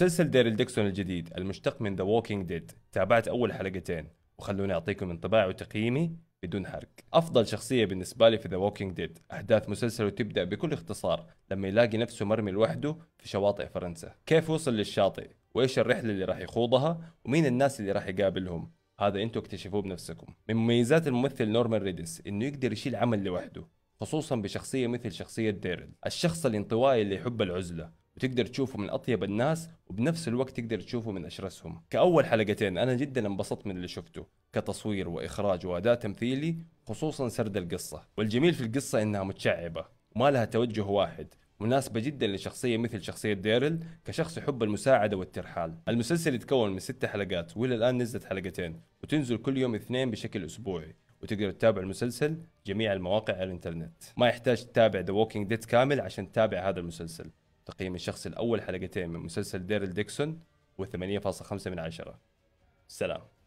مسلسل ديريل ديكسون الجديد المشتق من ذا ووكينج ديد تابعت أول حلقتين وخلوني أعطيكم انطباعي وتقييمي بدون حرق أفضل شخصية بالنسبة لي في ذا ووكينج ديد أحداث مسلسله تبدأ بكل اختصار لما يلاقي نفسه مرمي لوحده في شواطئ فرنسا كيف وصل للشاطئ وإيش الرحلة اللي راح يخوضها ومين الناس اللي راح يقابلهم هذا انتم اكتشفوه بنفسكم من مميزات الممثل نورمان ريدس انه يقدر يشيل عمل لوحده خصوصا بشخصيه مثل شخصيه ديرل الشخص الانطوائي اللي يحب العزله وتقدر تشوفه من اطيب الناس وبنفس الوقت تقدر تشوفه من اشرسهم كاول حلقتين انا جدا انبسطت من اللي شفته كتصوير واخراج واداء تمثيلي خصوصا سرد القصه والجميل في القصه انها متشعبه وما لها توجه واحد مناسبة جدا لشخصية مثل شخصية ديرل كشخص يحب المساعدة والترحال المسلسل يتكون من ست حلقات وإلى الآن نزلت حلقتين وتنزل كل يوم اثنين بشكل أسبوعي وتقدر تتابع المسلسل جميع المواقع على الانترنت ما يحتاج تتابع ذا ووكينج ديد كامل عشان تتابع هذا المسلسل تقييم الشخص الأول حلقتين من مسلسل ديرل ديكسون و8.5 من عشرة سلام